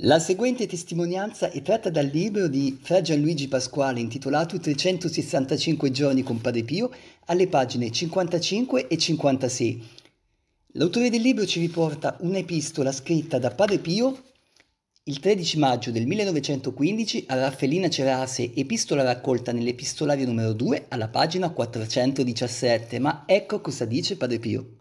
La seguente testimonianza è tratta dal libro di Fra Gianluigi Pasquale intitolato 365 giorni con Padre Pio alle pagine 55 e 56. L'autore del libro ci riporta un'epistola scritta da Padre Pio il 13 maggio del 1915 a Raffaellina Cerase, epistola raccolta nell'epistolario numero 2 alla pagina 417, ma ecco cosa dice Padre Pio.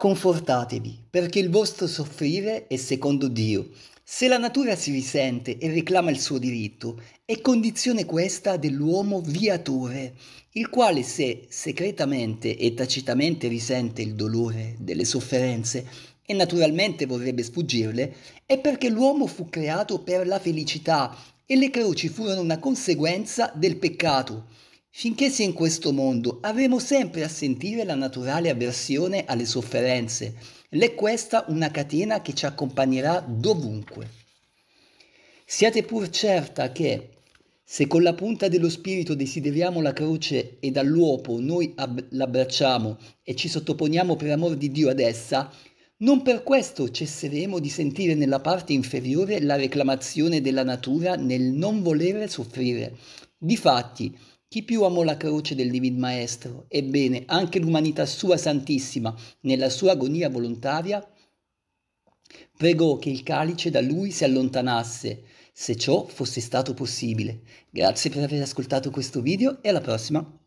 Confortatevi, perché il vostro soffrire è secondo Dio. Se la natura si risente e reclama il suo diritto, è condizione questa dell'uomo viatore, il quale se secretamente e tacitamente risente il dolore delle sofferenze e naturalmente vorrebbe sfuggirle, è perché l'uomo fu creato per la felicità e le croci furono una conseguenza del peccato. Finché si è in questo mondo, avremo sempre a sentire la naturale avversione alle sofferenze, L'è questa una catena che ci accompagnerà dovunque. Siate pur certa che, se con la punta dello spirito desideriamo la croce e dall'uopo noi ab- l'abbracciamo e ci sottoponiamo per amor di Dio ad essa, non per questo cesseremo di sentire nella parte inferiore la reclamazione della natura nel non volere soffrire. Difatti, chi più amò la croce del Divin Maestro, ebbene anche l'umanità sua santissima, nella sua agonia volontaria, pregò che il calice da lui si allontanasse, se ciò fosse stato possibile. Grazie per aver ascoltato questo video e alla prossima!